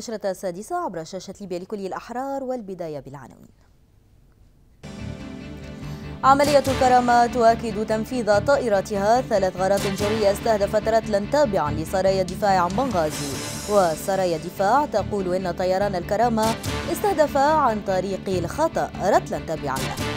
نشرة السادسة عبر شاشة ليبيا لكل الأحرار والبداية بالعناوين عملية الكرامة تؤكد تنفيذ طائراتها ثلاث غارات جوية استهدفت رتلا تابعا لسرايا الدفاع عن بنغازي وسرايا الدفاع تقول إن طيران الكرامة استهدف عن طريق الخطأ رتلا تابعا له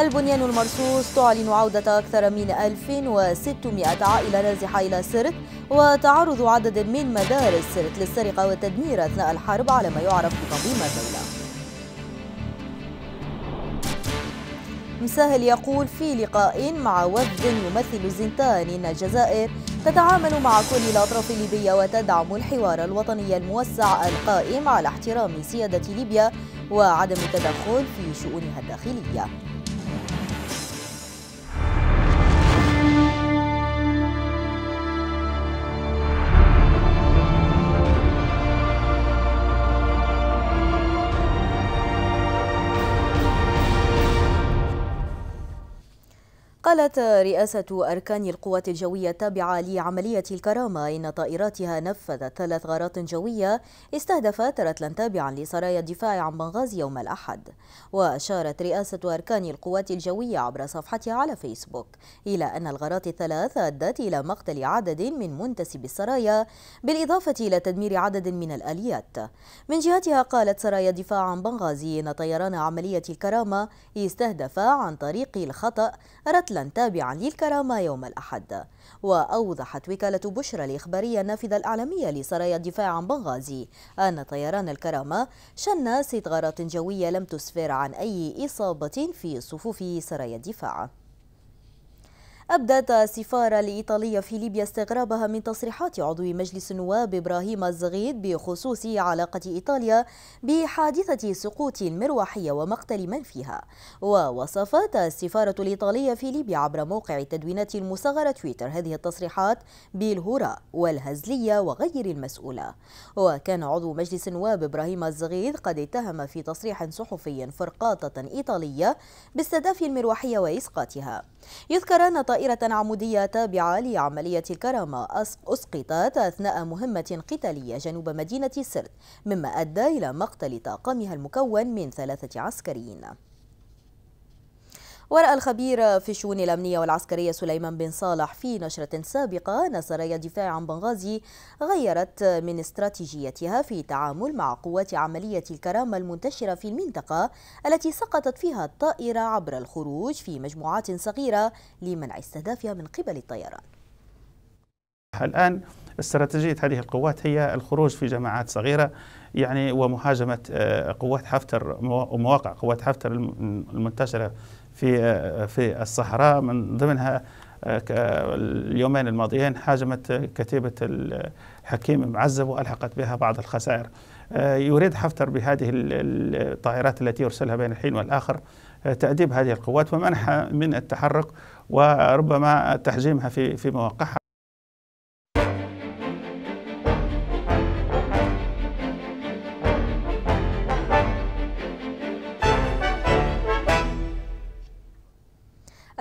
البنيان المرصوص تعلن عودة أكثر من 1600 عائلة نازحة إلى سرت وتعرض عدد من مدارس سرت للسرقة والتدمير أثناء الحرب على ما يعرف بتنظيم الدولة مساهل يقول في لقاء مع وفد يمثل زنتان إن الجزائر تتعامل مع كل الأطراف الليبية وتدعم الحوار الوطني الموسع القائم على احترام سيادة ليبيا وعدم التدخل في شؤونها الداخلية قالت رئاسة أركان القوات الجوية التابعة لعملية الكرامة إن طائراتها نفذت ثلاث غارات جوية استهدفت رتلا تابعا لسرايا الدفاع عن بنغازي يوم الأحد وأشارت رئاسة أركان القوات الجوية عبر صفحتها على فيسبوك إلى أن الغارات الثلاث أدت إلى مقتل عدد من منتسبي السرايا بالإضافة إلى تدمير عدد من الآليات من جهتها قالت سرايا الدفاع عن بنغازي إن طيران عملية الكرامة استهدف عن طريق الخطأ رتلا تابعا للكرامة يوم الأحد وأوضحت وكالة بشرى الإخبارية النافذة الإعلامية لسرايا الدفاع عن بنغازي أن طيران الكرامة شن ست غارات جوية لم تسفر عن أي إصابة في صفوف سرايا الدفاع أبدت السفارة الإيطالية في ليبيا استغرابها من تصريحات عضو مجلس النواب إبراهيم الزغيد بخصوص علاقة إيطاليا بحادثة سقوط مروحية ومقتل من فيها ووصفت السفارة الإيطالية في ليبيا عبر موقع التدوينات المصغرة تويتر هذه التصريحات بالهراء والهزلية وغير المسؤولة وكان عضو مجلس النواب إبراهيم الزغيد قد اتهم في تصريح صحفي فرقاطة إيطالية باستهداف المروحية وإسقاطها يذكر أن طائرة عمودية تابعة لعملية الكرامة أسقطت أثناء مهمة قتالية جنوب مدينة سرت مما أدى إلى مقتل طاقمها المكون من ثلاثة عسكريين ورأى الخبير في الشؤون الأمنية والعسكرية سليمان بن صالح في نشرة سابقة أن سرايا الدفاع عن بنغازي غيرت من استراتيجيتها في التعامل مع قوات عملية الكرامة المنتشرة في المنطقة التي سقطت فيها الطائرة عبر الخروج في مجموعات صغيرة لمنع استهدافها من قبل الطيران الآن استراتيجية هذه القوات هي الخروج في جماعات صغيرة يعني ومهاجمة آه، قوات حفتر ومواقع قوات حفتر المنتشرة في في الصحراء من ضمنها آه، اليومين الماضيين حاجمت كتيبة الحكيم معزب وألحقت بها بعض الخسائر آه، يريد حفتر بهذه الطائرات التي يرسلها بين الحين والآخر آه، تأديب هذه القوات ومنحها من التحرك وربما تحجيمها في مواقعها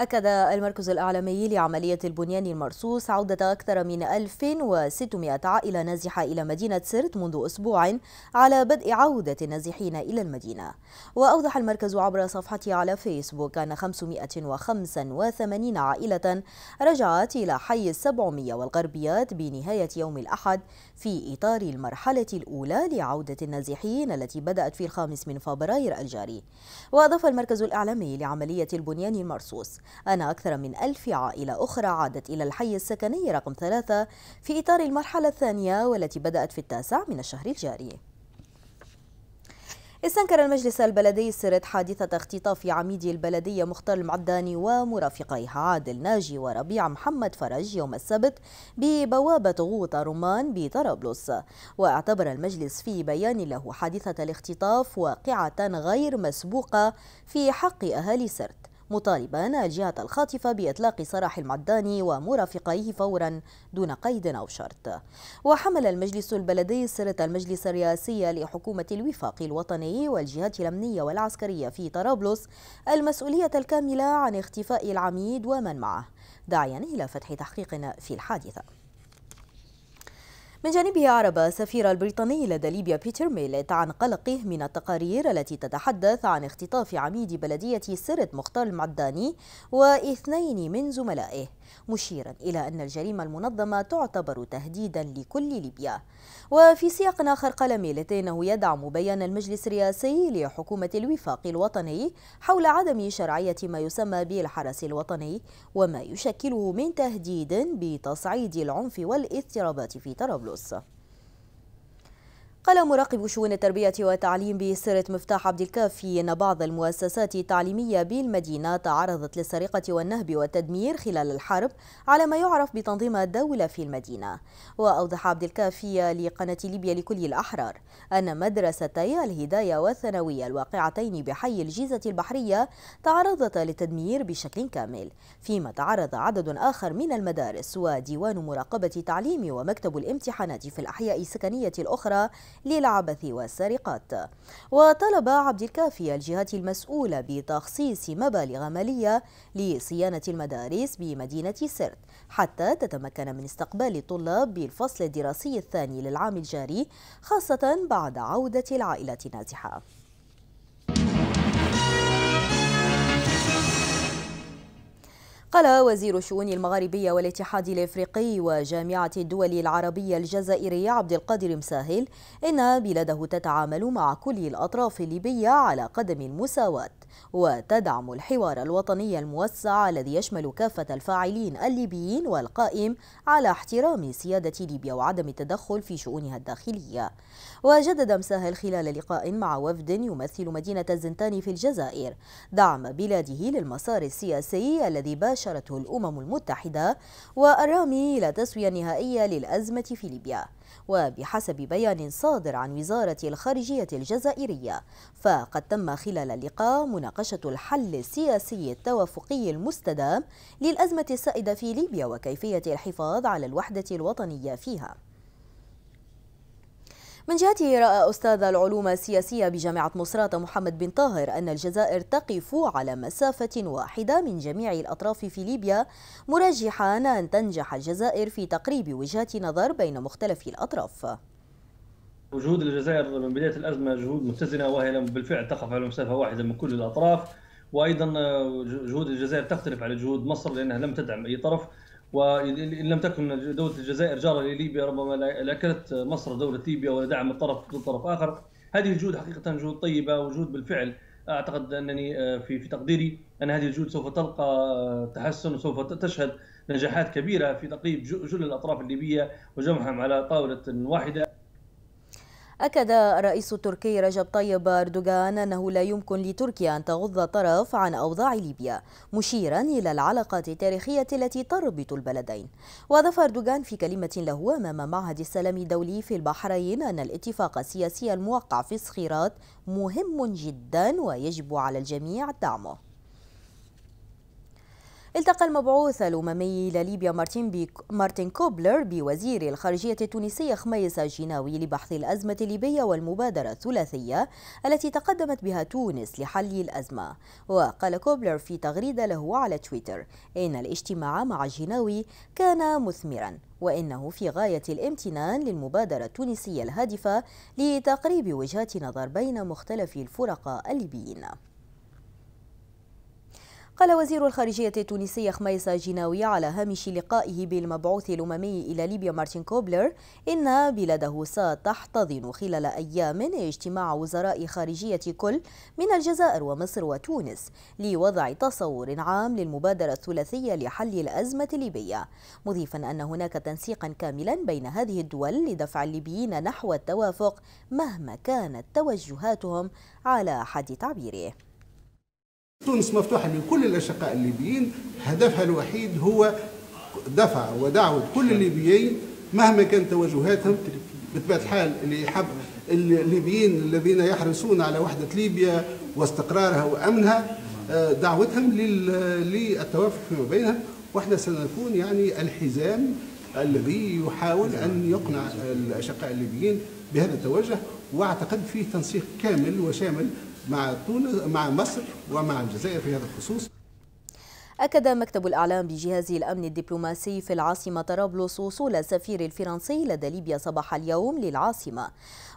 أكد المركز الإعلامي لعملية البنيان المرصوص عودة أكثر من 1600 عائلة نازحة إلى مدينة سرت منذ أسبوع على بدء عودة النازحين إلى المدينة وأوضح المركز عبر صفحته على فيسبوك أن 585 عائلة رجعت إلى حي السبعمية والغربيات بنهاية يوم الأحد في إطار المرحلة الأولى لعودة النازحين التي بدأت في الخامس من فبراير الجاري وأضاف المركز الإعلامي لعملية البنيان المرصوص أن أكثر من ألف عائلة أخرى عادت إلى الحي السكني رقم ثلاثة في إطار المرحلة الثانية والتي بدأت في التاسع من الشهر الجاري استنكر المجلس البلدي سرد حادثة اختطاف عميدي البلدية مختار المعداني ومرافقيها عادل ناجي وربيع محمد فرج يوم السبت ببوابة غوطة رمان بطرابلس واعتبر المجلس في بيان له حادثة الاختطاف واقعة غير مسبوقة في حق أهالي سرت مطالبا الجهة الخاطفة بإطلاق سراح المعداني ومرافقيه فورا دون قيد أو شرط وحمل المجلس البلدي سرة المجلس الرئاسي لحكومة الوفاق الوطني والجهات الأمنية والعسكرية في طرابلس المسؤولية الكاملة عن اختفاء العميد ومن معه داعيا إلى فتح تحقيق في الحادثة من جانبه أعرب سفير البريطاني لدى ليبيا بيتر ميلت عن قلقه من التقارير التي تتحدث عن اختطاف عميد بلدية سرت مختار المعداني واثنين من زملائه مشيرا إلى أن الجريمة المنظمة تعتبر تهديدا لكل ليبيا وفي سياق آخر قال ميلتي أنه يدعم بيان المجلس الرئاسي لحكومة الوفاق الوطني حول عدم شرعية ما يسمى بالحرس الوطني وما يشكله من تهديد بتصعيد العنف والاضطرابات في طرابلس قال مراقب شؤون التربية والتعليم بسرة مفتاح عبد الكافي أن بعض المؤسسات التعليمية بالمدينة تعرضت للسرقة والنهب والتدمير خلال الحرب على ما يعرف بتنظيم الدولة في المدينة وأوضح عبد الكافي لقناة ليبيا لكل الأحرار أن مدرستي الهداية والثانوية الواقعتين بحي الجيزة البحرية تعرضتا للتدمير بشكل كامل فيما تعرض عدد آخر من المدارس وديوان مراقبة تعليم ومكتب الامتحانات في الأحياء السكنية الأخرى للعبث والسرقات وطلب عبد الكافي الجهات المسؤولة بتخصيص مبالغ مالية لصيانة المدارس بمدينة سرت حتى تتمكن من استقبال الطلاب بالفصل الدراسي الثاني للعام الجاري خاصة بعد عودة العائلة النازحة قال وزير الشؤون المغاربية والاتحاد الافريقي وجامعة الدول العربية الجزائرية عبد القادر مساهل إن بلاده تتعامل مع كل الأطراف الليبية على قدم المساواة وتدعم الحوار الوطني الموسع الذي يشمل كافة الفاعلين الليبيين والقائم على احترام سيادة ليبيا وعدم التدخل في شؤونها الداخلية وجدد مساهل خلال لقاء مع وفد يمثل مدينة الزنتان في الجزائر دعم بلاده للمسار السياسي الذي باشرته الأمم المتحدة والرامي إلى تسوية نهائية للأزمة في ليبيا وبحسب بيان صادر عن وزارة الخارجية الجزائرية فقد تم خلال اللقاء مناقشة الحل السياسي التوافقي المستدام للأزمة السائدة في ليبيا وكيفية الحفاظ على الوحدة الوطنية فيها من جهته رأى أستاذ العلوم السياسية بجامعة مصراتة محمد بن طاهر أن الجزائر تقف على مسافة واحدة من جميع الأطراف في ليبيا مرجحا أن تنجح الجزائر في تقريب وجهات نظر بين مختلف الأطراف وجهود الجزائر من بداية الأزمة جهود متزنة وهي بالفعل تقف على مسافة واحدة من كل الأطراف وأيضا آه، جهود الجزائر تختلف على جهود مصر لأنها لم تدعم أي طرف وان لم تكن دوله الجزائر جاره لليبيا ربما لاكلت مصر دوله ليبيا ولا دعم الطرف ضد طرف اخر هذه الجهود حقيقه جهود طيبه وجهود بالفعل اعتقد انني آه، في في تقديري ان هذه الجهود سوف تلقى آه، تحسن وسوف تشهد نجاحات كبيره في تقريب جل الاطراف الليبيه وجمعهم على طاوله واحده أكد الرئيس التركي رجب طيب أردوغان أنه لا يمكن لتركيا أن تغض طرف عن أوضاع ليبيا مشيرا إلى العلاقات التاريخية التي تربط البلدين وأضاف أردوغان في كلمة له أمام معهد السلام الدولي في البحرين أن الاتفاق السياسي الموقع في الصخيرات مهم جدا ويجب على الجميع دعمه التقى المبعوث الأممي إلى ليبيا مارتين, بيك مارتين كوبلر بوزير الخارجية التونسية خميس الجناوي لبحث الأزمة الليبية والمبادرة الثلاثية التي تقدمت بها تونس لحل الأزمة وقال كوبلر في تغريدة له على تويتر إن الاجتماع مع الجناوي كان مثمرا وإنه في غاية الامتنان للمبادرة التونسية الهادفة لتقريب وجهات نظر بين مختلف الفرق الليبيين قال وزير الخارجية التونسي خميس جناوي على هامش لقائه بالمبعوث الأممي إلى ليبيا مارتن كوبلر إن بلاده ستحتضن خلال أيام اجتماع وزراء خارجية كل من الجزائر ومصر وتونس لوضع تصور عام للمبادرة الثلاثية لحل الأزمة الليبية مضيفا أن هناك تنسيقا كاملا بين هذه الدول لدفع الليبيين نحو التوافق مهما كانت توجهاتهم على حد تعبيره تونس مفتوحة لكل الأشقاء الليبيين هدفها الوحيد هو دفع ودعوة كل نعم. الليبيين مهما كانت توجهاتهم بطبيعة الحال اللي يحب الليبيين الذين يحرصون على وحدة ليبيا واستقرارها وأمنها آه، دعوتهم للتوافق فيما بينهم واحنا سنكون يعني الحزام الذي يحاول أن يقنع الأشقاء الليبيين بهذا التوجه واعتقد فيه تنسيق كامل وشامل مع تونس مع مصر ومع الجزائر في هذا الخصوص أكد مكتب الإعلام بجهاز الأمن الدبلوماسي في العاصمة طرابلس وصول السفير الفرنسي لدى ليبيا صباح اليوم للعاصمة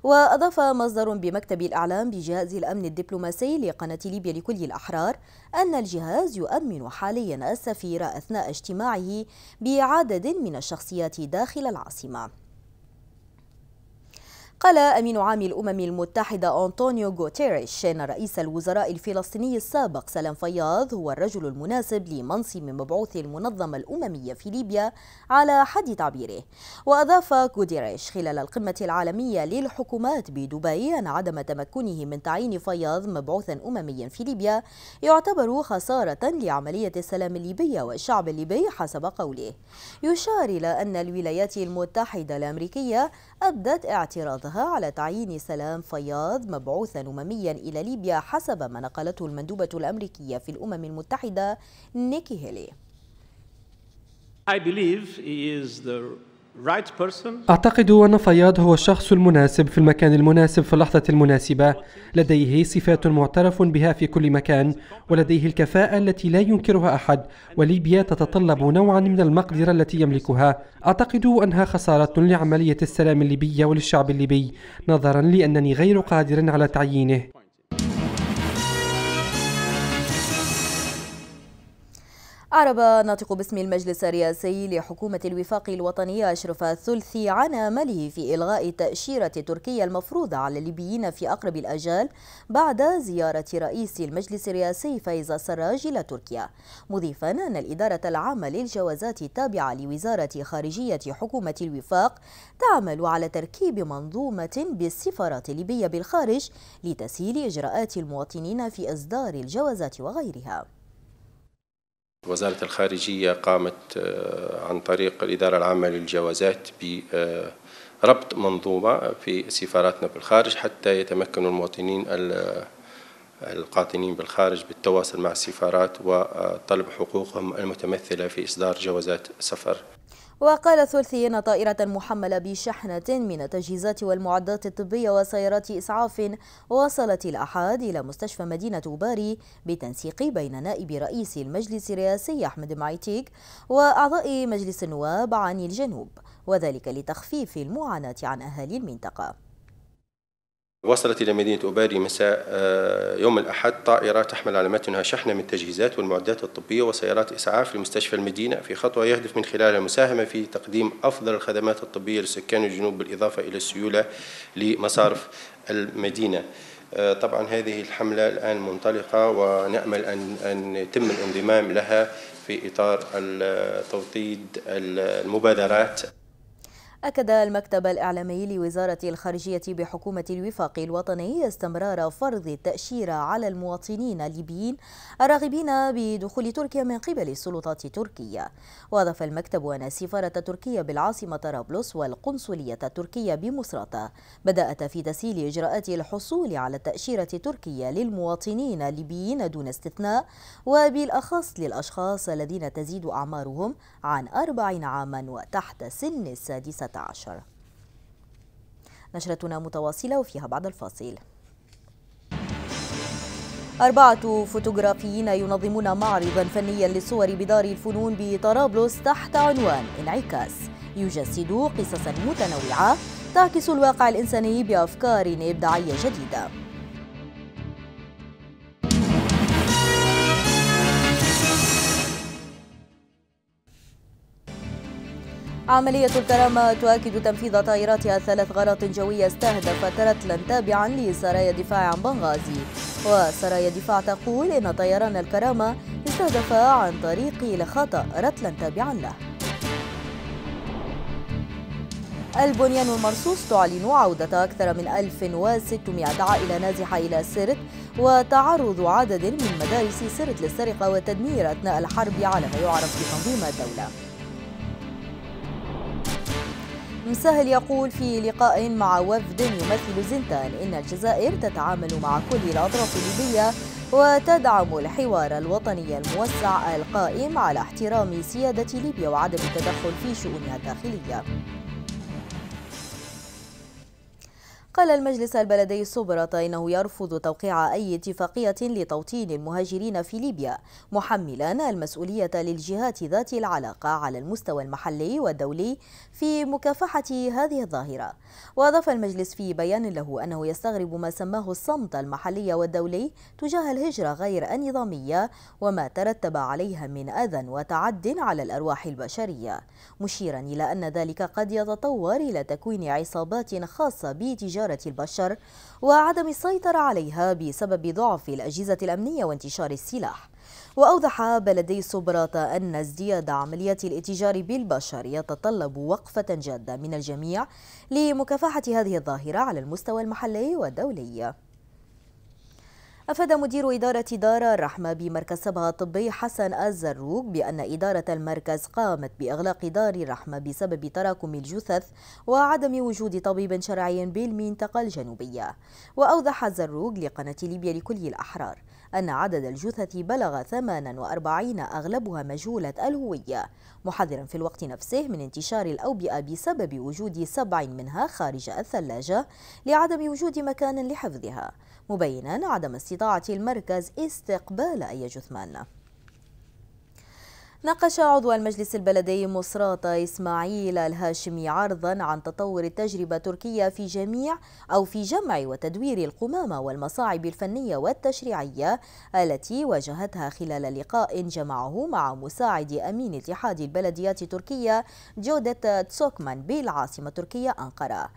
وأضاف مصدر بمكتب الإعلام بجهاز الأمن الدبلوماسي لقناة ليبيا لكل الأحرار أن الجهاز يؤمن حاليا السفير أثناء اجتماعه بعدد من الشخصيات داخل العاصمة قال أمين عام الأمم المتحدة أنطونيو غوتيريش أن رئيس الوزراء الفلسطيني السابق سلام فياض هو الرجل المناسب لمنصب مبعوث المنظمة الأممية في ليبيا على حد تعبيره وأضاف غوتيريش خلال القمة العالمية للحكومات بدبي أن عدم تمكنه من تعيين فياض مبعوثا أمميا في ليبيا يعتبر خسارة لعملية السلام الليبية والشعب الليبي حسب قوله يشار إلى أن الولايات المتحدة الأمريكية أبدت اعتراضها وافقها على تعيين سلام فياض مبعوثا أمميا إلى ليبيا حسب ما نقلته المندوبة الأمريكية في الأمم المتحدة نيكي هيلي I believe he is the أعتقد أن فياض هو الشخص المناسب في المكان المناسب في اللحظة المناسبة لديه صفات معترف بها في كل مكان ولديه الكفاءة التي لا ينكرها أحد وليبيا تتطلب نوعا من المقدرة التي يملكها أعتقد أنها خسارة لعملية السلام الليبية وللشعب الليبي نظرا لأنني غير قادر على تعيينه أعرب ناطق باسم المجلس الرئاسي لحكومة الوفاق الوطني أشرف الثلثي عن أمله في إلغاء التأشيرة التركية المفروضة على الليبيين في أقرب الأجال بعد زيارة رئيس المجلس الرئاسي فايز السراج إلى تركيا مضيفا أن الإدارة العامة للجوازات التابعة لوزارة خارجية حكومة الوفاق تعمل على تركيب منظومة بالسفارات الليبية بالخارج لتسهيل إجراءات المواطنين في إصدار الجوازات وغيرها وزارة الخارجية قامت آه، عن طريق الإدارة العامة للجوازات بربط آه، منظومة في سفاراتنا بالخارج حتى يتمكن المواطنين آه، القاطنين بالخارج بالتواصل مع السفارات وطلب حقوقهم المتمثلة في إصدار جوازات سفر وقال ثلثي أن طائرة محملة بشحنة من التجهيزات والمعدات الطبية وسيارات إسعاف وصلت الأحد إلى مستشفى مدينة باري بتنسيق بين نائب رئيس المجلس الرئاسي أحمد معيتيك وأعضاء مجلس النواب عن الجنوب وذلك لتخفيف المعاناة عن أهالي المنطقة وصلت إلى مدينة أوباري مساء آه، يوم الأحد طائرة تحمل على متنها شحنة من التجهيزات والمعدات الطبية وسيارات إسعاف لمستشفى المدينة في خطوة يهدف من خلالها المساهمة في تقديم أفضل الخدمات الطبية لسكان الجنوب بالإضافة إلى السيولة لمصارف المدينة آه، طبعا هذه الحملة الآن منطلقة ونأمل أن أن يتم الانضمام لها في إطار توطيد المبادرات أكد المكتب الإعلامي لوزارة الخارجية بحكومة الوفاق الوطني استمرار فرض التأشيرة على المواطنين الليبيين الراغبين بدخول تركيا من قبل السلطات التركية وأضاف المكتب أن السفارة التركية بالعاصمة طرابلس والقنصلية التركية بمصراتة بدأت في تسهيل إجراءات الحصول على التأشيرة التركية للمواطنين الليبيين دون استثناء وبالأخص للأشخاص الذين تزيد أعمارهم عن أربعين عاما وتحت سن السادسة عشر نشرتنا متواصلة وفيها بعد الفاصل أربعة فوتوغرافيين ينظمون معرضا فنيا للصور بدار الفنون بطرابلس تحت عنوان انعكاس يجسد قصصا متنوعة تعكس الواقع الإنساني بأفكار إبداعية جديدة عملية الكرامة تؤكد تنفيذ طائراتها ثلاث غارات جوية استهدفت رتلا تابعا لسرايا دفاع عن بنغازي وسرايا دفاع تقول إن طيران الكرامة استهدف عن طريق لخطأ رتلا تابعا له البنيان المرصوص تعلن عودة أكثر من 1600 عائلة نازحة إلى سرت وتعرض عدد من مدارس سرت للسرقة والتدمير أثناء الحرب على ما يعرف بتنظيم الدولة سهل يقول في لقاء مع وفد يمثل زنتان إن الجزائر تتعامل مع كل الأطراف الليبية وتدعم الحوار الوطني الموسع القائم على احترام سيادة ليبيا وعدم التدخل في شؤونها الداخلية قال المجلس البلدي صبرة إنه يرفض توقيع أي اتفاقية لتوطين المهاجرين في ليبيا محملا المسؤولية للجهات ذات العلاقة على المستوى المحلي والدولي في مكافحة هذه الظاهرة وأضاف المجلس في بيان له أنه يستغرب ما سماه الصمت المحلي والدولي تجاه الهجرة غير النظامية وما ترتب عليها من أذى وتعد على الأرواح البشرية مشيرا إلى أن ذلك قد يتطور إلى تكوين عصابات خاصة بتجارة سيارة البشر وعدم السيطرة عليها بسبب ضعف الأجهزة الأمنية وانتشار السلاح وأوضح بلدي صبراتة أن ازدياد عمليات الاتجار بالبشر يتطلب وقفة جادة من الجميع لمكافحة هذه الظاهرة على المستوى المحلي والدولي أفاد مدير إدارة دار الرحمة بمركز سبها الطبي حسن الزروق بأن إدارة المركز قامت بإغلاق دار الرحمة بسبب تراكم الجثث وعدم وجود طبيب شرعي بالمنطقة الجنوبية وأوضح الزروق لقناة ليبيا لكل الأحرار أن عدد الجثث بلغ 48 أغلبها مجهولة الهوية محذرا في الوقت نفسه من انتشار الأوبئة بسبب وجود سبع منها خارج الثلاجة لعدم وجود مكان لحفظها مبينا عدم استطاعة المركز استقبال أي جثمان ناقش عضو المجلس البلدي مصراتة إسماعيل الهاشمي عرضا عن تطور التجربة التركية في جميع أو في جمع وتدوير القمامة والمصاعب الفنية والتشريعية التي واجهتها خلال لقاء جمعه مع مساعد أمين اتحاد البلديات التركية جودة تسوكمان بالعاصمة التركية أنقرة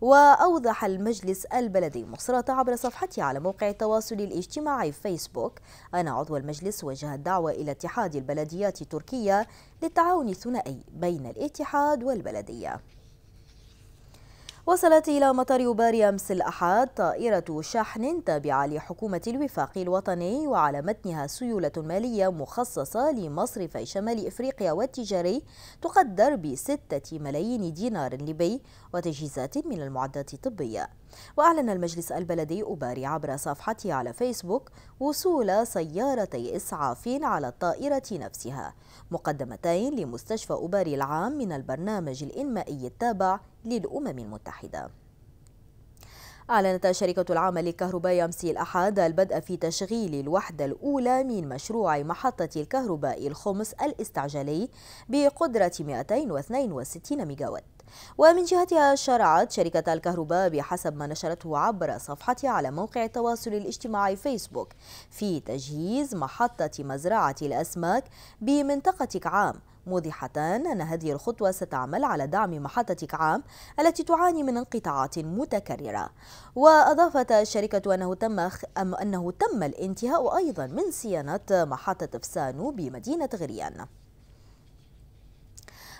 وأوضح المجلس البلدي مصراتة عبر صفحته على موقع التواصل الاجتماعي فيسبوك أن عضو المجلس وجه الدعوة إلى اتحاد البلديات التركية التركية للتعاون الثنائي بين الاتحاد والبلدية وصلت إلى مطار يوباري أمس الأحد طائرة شحن تابعة لحكومة الوفاق الوطني وعلى متنها سيولة مالية مخصصة لمصرف شمال إفريقيا والتجاري تقدر بستة ملايين دينار ليبي وتجهيزات من المعدات الطبية وأعلن المجلس البلدي أباري عبر صفحته على فيسبوك وصول سيارتي إسعاف على الطائرة نفسها مقدمتين لمستشفى أباري العام من البرنامج الإنمائي التابع للأمم المتحدة أعلنت شركة العامة للكهرباء أمس الأحد البدء في تشغيل الوحدة الأولى من مشروع محطة الكهرباء الخمس الاستعجالي بقدرة 262 ميجاوات ومن جهتها شرعت شركة الكهرباء بحسب ما نشرته عبر صفحتها على موقع التواصل الاجتماعي فيسبوك في تجهيز محطة مزرعة الأسماك بمنطقة كعام موضحة أن هذه الخطوة ستعمل على دعم محطة كعام التي تعاني من انقطاعات متكررة وأضافت الشركة أنه تم, أم أنه تم الانتهاء أيضا من صيانة محطة فسانو بمدينة غريان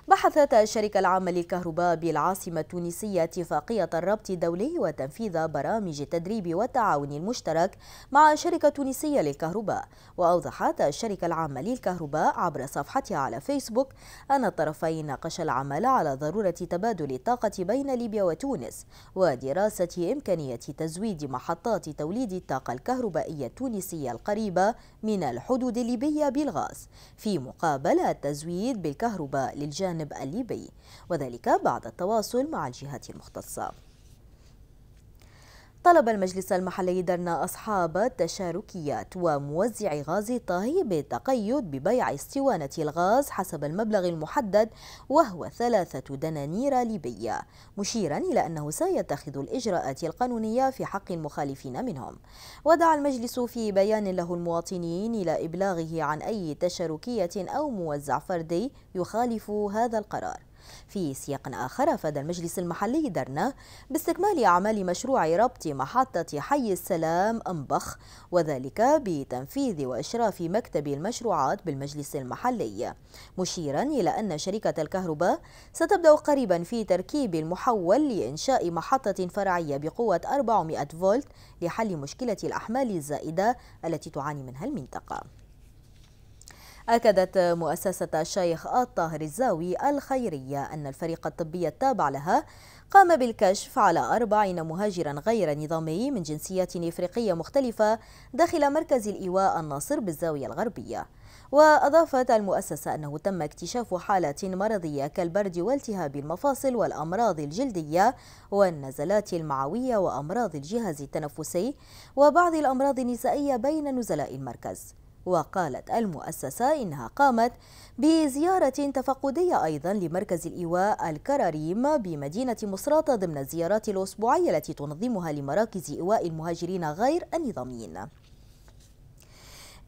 بحثت الشركة العامة للكهرباء بالعاصمة التونسية اتفاقية الربط الدولي وتنفيذ برامج التدريب والتعاون المشترك مع شركة تونسية للكهرباء وأوضحت الشركة العامة للكهرباء عبر صفحتها على فيسبوك أن الطرفين ناقشا العمل على ضرورة تبادل الطاقة بين ليبيا وتونس ودراسة إمكانية تزويد محطات توليد الطاقة الكهربائية التونسية القريبة من الحدود الليبية بالغاز في مقابل التزويد بالكهرباء للجانب جانب الليبي وذلك بعد التواصل مع الجهات المختصة طلب المجلس المحلي درنا أصحاب التشاركيات وموزعي غاز طهي بالتقيد ببيع اسطوانة الغاز حسب المبلغ المحدد وهو ثلاثة دنانير ليبية مشيرا إلى أنه سيتخذ الإجراءات القانونية في حق المخالفين منهم ودعا المجلس في بيان له المواطنين إلى إبلاغه عن أي تشاركية أو موزع فردي يخالف هذا القرار في سياق آخر أفاد المجلس المحلي درنا باستكمال أعمال مشروع ربط محطة حي السلام أنبخ وذلك بتنفيذ وإشراف مكتب المشروعات بالمجلس المحلي مشيرا إلى أن شركة الكهرباء ستبدأ قريبا في تركيب المحول لإنشاء محطة فرعية بقوة 400 فولت لحل مشكلة الأحمال الزائدة التي تعاني منها المنطقة أكدت مؤسسة الشيخ الطاهر الزاوي الخيرية أن الفريق الطبي التابع لها قام بالكشف على أربعين مهاجرا غير نظامي من جنسيات إفريقية مختلفة داخل مركز الإيواء الناصر بالزاوية الغربية وأضافت المؤسسة أنه تم اكتشاف حالات مرضية كالبرد والتهاب المفاصل والأمراض الجلدية والنزلات المعوية وأمراض الجهاز التنفسي وبعض الأمراض النسائية بين نزلاء المركز وقالت المؤسسة إنها قامت بزيارة تفقدية أيضا لمركز الإيواء الكراريم بمدينة مصراتة ضمن الزيارات الأسبوعية التي تنظمها لمراكز إيواء المهاجرين غير النظاميين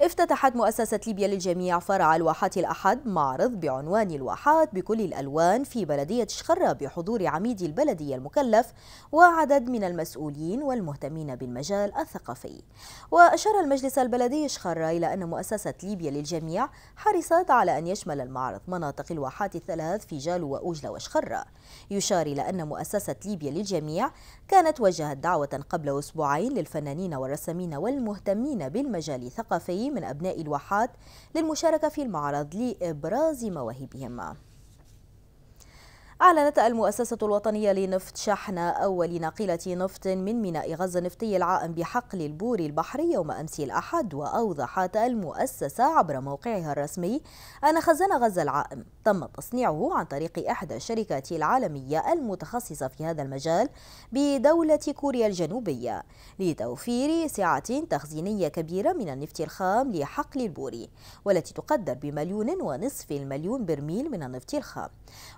افتتحت مؤسسة ليبيا للجميع فرع الواحات الأحد معرض بعنوان الواحات بكل الألوان في بلدية شخرة بحضور عميد البلدية المكلف وعدد من المسؤولين والمهتمين بالمجال الثقافي وأشار المجلس البلدي شخرة إلى أن مؤسسة ليبيا للجميع حرصت على أن يشمل المعرض مناطق الواحات الثلاث في جالو وأوجلة وشخرة يشار إلى أن مؤسسة ليبيا للجميع كانت وجهت دعوة قبل أسبوعين للفنانين والرسامين والمهتمين بالمجال الثقافي من أبناء الواحات للمشاركة في المعرض لإبراز مواهبهم أعلنت المؤسسة الوطنية لنفط شحن أول ناقلة نفط من ميناء غزة النفطي العائم بحقل البوري البحري يوم أمس الأحد وأوضحت المؤسسة عبر موقعها الرسمي أن خزان غزة العائم تم تصنيعه عن طريق إحدى الشركات العالمية المتخصصة في هذا المجال بدولة كوريا الجنوبية لتوفير سعة تخزينية كبيرة من النفط الخام لحقل البوري والتي تقدر بمليون ونصف المليون برميل من النفط الخام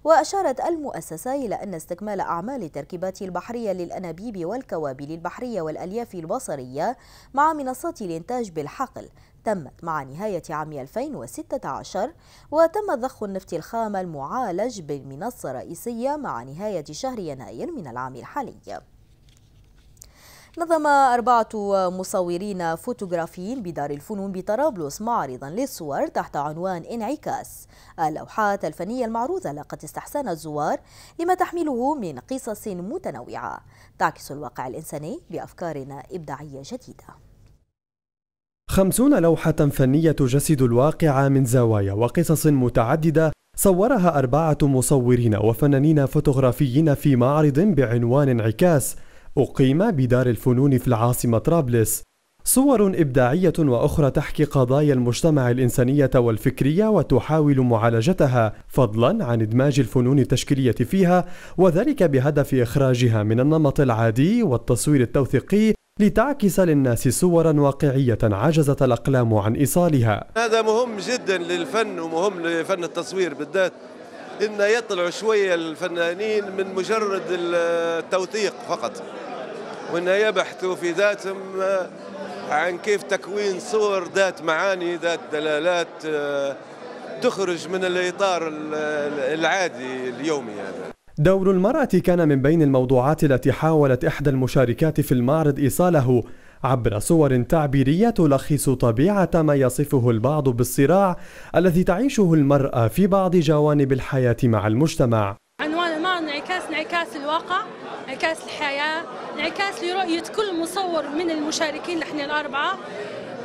وأشارت المؤسسة إلى أن استكمال أعمال التركيبات البحرية للأنابيب والكوابل البحرية والألياف البصرية مع منصات الإنتاج بالحقل تمت مع نهاية عام 2016 وتم ضخ النفط الخام المعالج بالمنصة الرئيسية مع نهاية شهر يناير من العام الحالي نظم أربعة مصورين فوتوغرافيين بدار الفنون بطرابلس معرضا للصور تحت عنوان انعكاس اللوحات الفنية المعروضة لقد استحسن الزوار لما تحمله من قصص متنوعة تعكس الواقع الإنساني بأفكار إبداعية جديدة خمسون لوحة فنية تجسد الواقع من زوايا وقصص متعددة صورها أربعة مصورين وفنانين فوتوغرافيين في معرض بعنوان انعكاس أقيم بدار الفنون في العاصمة طرابلس صور إبداعية وأخرى تحكي قضايا المجتمع الإنسانية والفكرية وتحاول معالجتها فضلا عن إدماج الفنون التشكيلية فيها وذلك بهدف إخراجها من النمط العادي والتصوير التوثيقي لتعكس للناس صورا واقعية عجزت الأقلام عن إيصالها هذا مهم جدا للفن ومهم لفن التصوير بالذات ان يطلعوا شويه الفنانين من مجرد التوثيق فقط وان يبحثوا في ذاتهم عن كيف تكوين صور ذات معاني ذات دلالات آه، تخرج من الاطار العادي اليومي هذا دور المرأة كان من بين الموضوعات التي حاولت إحدى المشاركات في المعرض إيصاله عبر صور تعبيريه تلخص طبيعه ما يصفه البعض بالصراع الذي تعيشه المراه في بعض جوانب الحياه مع المجتمع عنوان المعنى انعكاس انعكاس الواقع انعكاس الحياه انعكاس لرؤيه كل مصور من المشاركين نحن الاربعه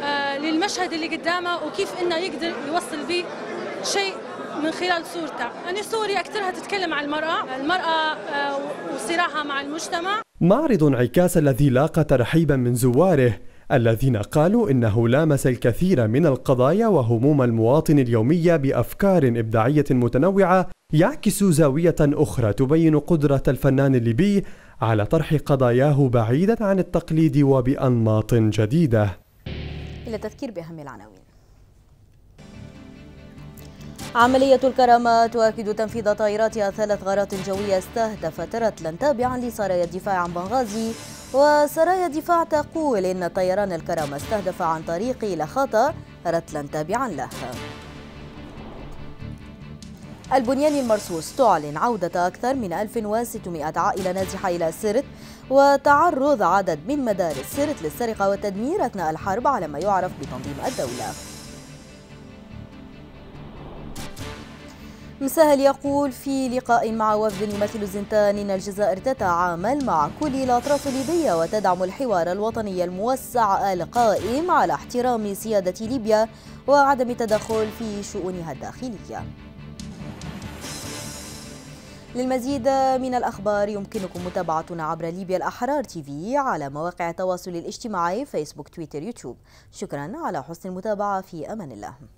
آه، للمشهد اللي قدامه وكيف انه يقدر يوصل به شيء من خلال صورته يعني صوري أكثرها تتكلم عن المرأة المرأة آه، وصراعها مع المجتمع معرض انعكاس الذي لاقى ترحيبا من زواره الذين قالوا انه لامس الكثير من القضايا وهموم المواطن اليوميه بافكار ابداعيه متنوعه يعكس زاويه اخرى تبين قدره الفنان الليبي على طرح قضاياه بعيدا عن التقليد وبانماط جديده الى التذكير باهم العناوين عملية الكرامة تؤكد تنفيذ طائراتها ثلاث غارات جوية استهدفت رتلا تابعا لسرايا الدفاع عن بنغازي وسرايا الدفاع تقول إن طيران الكرامة استهدف عن طريق لخطا رتلا تابعا له البنيان المرصوص تعلن عودة أكثر من 1600 عائلة نازحة إلى سرت وتعرض عدد من مدارس سرت للسرقة والتدمير أثناء الحرب على ما يعرف بتنظيم الدولة مساهل يقول في لقاء مع وفد يمثل الزنتان إن الجزائر تتعامل مع كل الأطراف الليبية وتدعم الحوار الوطني الموسع القائم على احترام سيادة ليبيا وعدم التدخل في شؤونها الداخلية للمزيد من الأخبار يمكنكم متابعتنا عبر ليبيا الأحرار تي في على مواقع التواصل الاجتماعي فيسبوك تويتر يوتيوب شكرا على حسن المتابعة في أمان الله